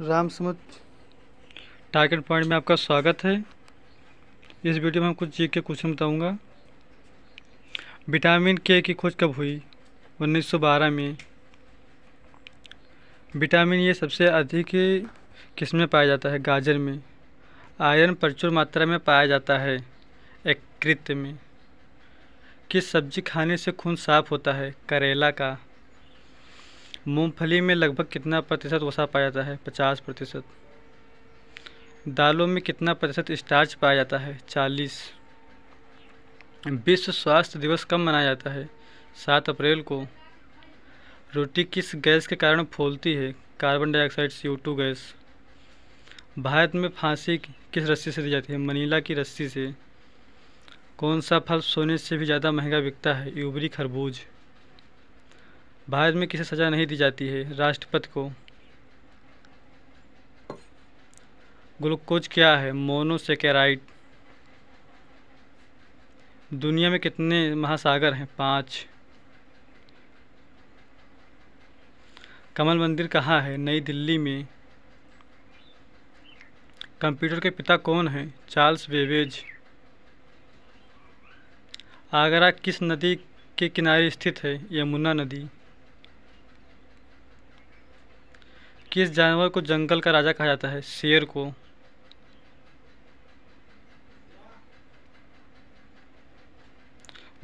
राम समझ target point में आपका स्वागत है इस वीडियो में हम कुछ जीके के क्वेश्चन बताऊंगा विटामिन के की खोज कब हुई 1912 में विटामिन ये सबसे अधिक किस में पाया जाता है गाजर में आयरन प्रचुर मात्रा में पाया जाता है एक कृत्य में किस सब्जी खाने से खून साफ होता है करेला का मूंगफली में लगभग कितना प्रतिशत वसा पाया जाता है पचास प्रतिशत दालों में कितना प्रतिशत स्टार्च पाया जाता है चालीस विश्व स्वास्थ्य दिवस कब मनाया जाता है सात अप्रैल को रोटी किस गैस के कारण फूलती है कार्बन डाइऑक्साइड सी गैस भारत में फांसी किस रस्सी से दी जाती है मनीला की रस्सी से कौन सा फल सोने से भी ज़्यादा महंगा बिकता है यूबरी खरबूज भारत में किसे सज़ा नहीं दी जाती है राष्ट्रपति को ग्लूकोज क्या है मोनोसेकेराइड दुनिया में कितने महासागर हैं पांच कमल मंदिर कहाँ है नई दिल्ली में कंप्यूटर के पिता कौन हैं चार्ल्स बेबेज आगरा किस नदी के किनारे स्थित है यमुना नदी किस जानवर को जंगल का राजा कहा जाता है शेर को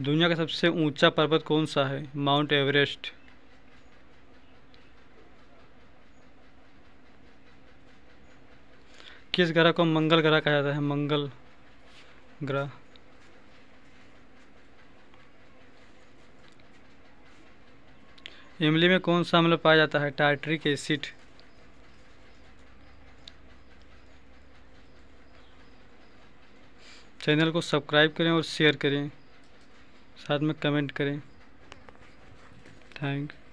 दुनिया का सबसे ऊंचा पर्वत कौन सा है माउंट एवरेस्ट किस ग्रह को मंगल ग्रह कहा जाता है मंगल ग्रह इमली में कौन सा अम्ल पाया जाता है टाइट्रिक एसिड चैनल को सब्सक्राइब करें और शेयर करें साथ में कमेंट करें थैंक